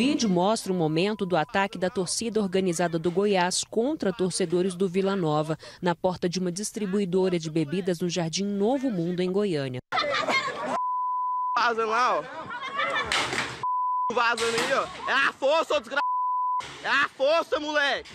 vídeo mostra o momento do ataque da torcida organizada do Goiás contra torcedores do Vila Nova, na porta de uma distribuidora de bebidas no Jardim Novo Mundo, em Goiânia. Vazando lá, ó. Vazando aí, ó. É a força, É a força, moleque.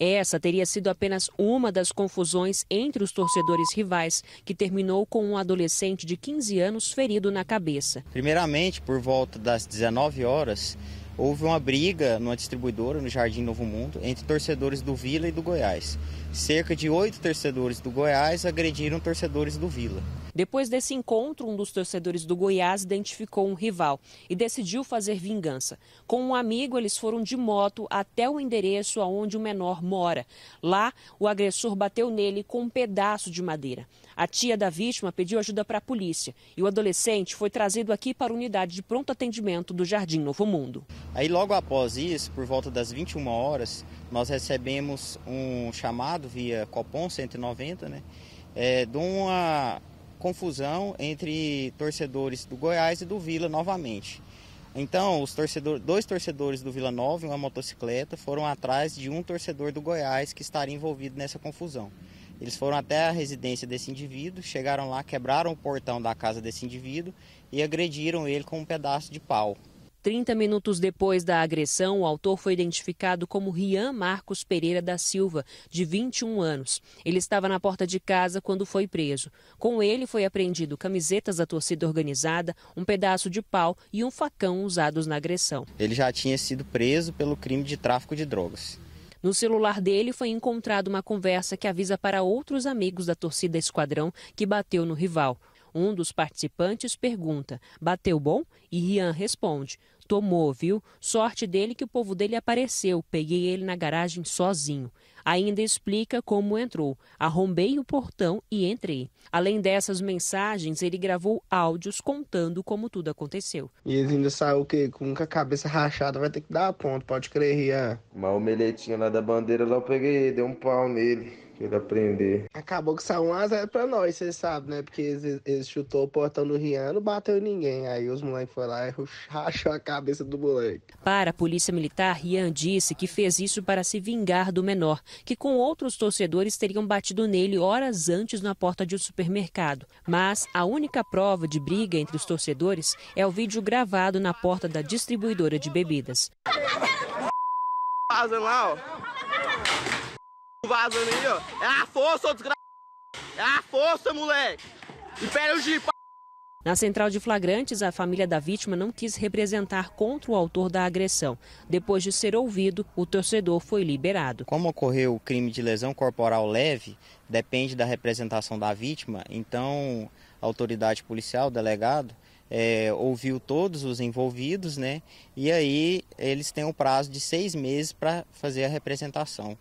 Essa teria sido apenas uma das confusões entre os torcedores rivais, que terminou com um adolescente de 15 anos ferido na cabeça. Primeiramente, por volta das 19 horas, houve uma briga numa distribuidora no Jardim Novo Mundo entre torcedores do Vila e do Goiás cerca de oito torcedores do Goiás agrediram torcedores do Vila. Depois desse encontro, um dos torcedores do Goiás identificou um rival e decidiu fazer vingança. Com um amigo, eles foram de moto até o endereço aonde o menor mora. Lá, o agressor bateu nele com um pedaço de madeira. A tia da vítima pediu ajuda para a polícia e o adolescente foi trazido aqui para a unidade de pronto atendimento do Jardim Novo Mundo. Aí, logo após isso, por volta das 21 horas, nós recebemos um chamado Estado, via Copom 190, né? É, de uma confusão entre torcedores do Goiás e do Vila novamente. Então, os torcedor, dois torcedores do Vila Nova e uma motocicleta foram atrás de um torcedor do Goiás que estaria envolvido nessa confusão. Eles foram até a residência desse indivíduo, chegaram lá, quebraram o portão da casa desse indivíduo e agrediram ele com um pedaço de pau. 30 minutos depois da agressão, o autor foi identificado como Rian Marcos Pereira da Silva, de 21 anos. Ele estava na porta de casa quando foi preso. Com ele foi apreendido camisetas da torcida organizada, um pedaço de pau e um facão usados na agressão. Ele já tinha sido preso pelo crime de tráfico de drogas. No celular dele foi encontrada uma conversa que avisa para outros amigos da torcida Esquadrão que bateu no rival. Um dos participantes pergunta: bateu bom? E Rian responde: tomou, viu? Sorte dele que o povo dele apareceu. Peguei ele na garagem sozinho ainda explica como entrou. Arrombei o portão e entrei. Além dessas mensagens, ele gravou áudios contando como tudo aconteceu. E ele ainda saiu o quê? Com a cabeça rachada, vai ter que dar ponto, pode crer, Rian. Uma omeletinha lá da bandeira, lá eu peguei, dei um pau nele ele aprender. Acabou que saiu um a zero pra nós, você sabe, né? Porque ele eles chutou o portão do Rian, não bateu ninguém. Aí os moleques foram lá e rachou a cabeça do moleque. Para a polícia militar, Rian disse que fez isso para se vingar do menor, que com outros torcedores teriam batido nele horas antes na porta de um supermercado. Mas a única prova de briga entre os torcedores é o vídeo gravado na porta da distribuidora de bebidas. Vazando lá, ó. Vazando aí, ó. É a força, desgraçado. É a força, moleque. o de na central de flagrantes, a família da vítima não quis representar contra o autor da agressão. Depois de ser ouvido, o torcedor foi liberado. Como ocorreu o crime de lesão corporal leve, depende da representação da vítima, então a autoridade policial, o delegado, é, ouviu todos os envolvidos, né? E aí eles têm um prazo de seis meses para fazer a representação.